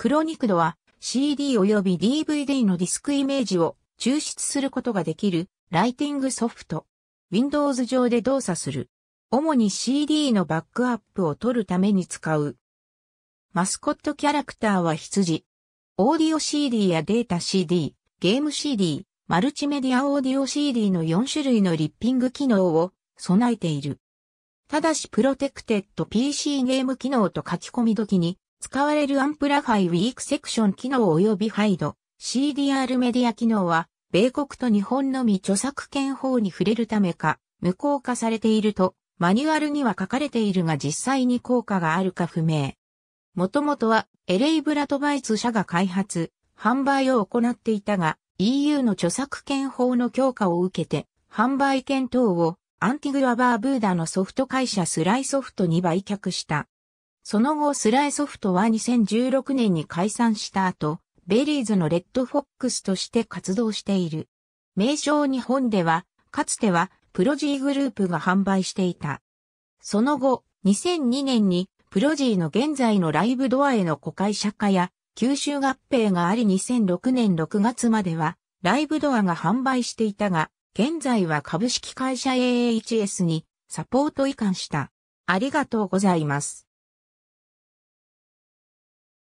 クロニクドは CD 及び DVD のディスクイメージを抽出することができるライティングソフト。Windows 上で動作する。主に CD のバックアップを取るために使う。マスコットキャラクターは羊。オーディオ CD やデータ CD、ゲーム CD、マルチメディアオーディオ CD の4種類のリッピング機能を備えている。ただしプロテクテッド PC ゲーム機能と書き込み時に使われるアンプラファイウィークセクション機能及びハイド CDR メディア機能は、米国と日本のみ著作権法に触れるためか、無効化されていると、マニュアルには書かれているが実際に効果があるか不明。もともとは、エレイブラトバイツ社が開発、販売を行っていたが、EU の著作権法の強化を受けて、販売権等をアンティグラバーブーダのソフト会社スライソフトに売却した。その後スライソフトは2016年に解散した後、ベリーズのレッドフォックスとして活動している。名称日本では、かつてはプロジーグループが販売していた。その後、2002年にプロジーの現在のライブドアへの子会社化や吸収合併があり2006年6月まではライブドアが販売していたが、現在は株式会社 AHS にサポート移管した。ありがとうございます。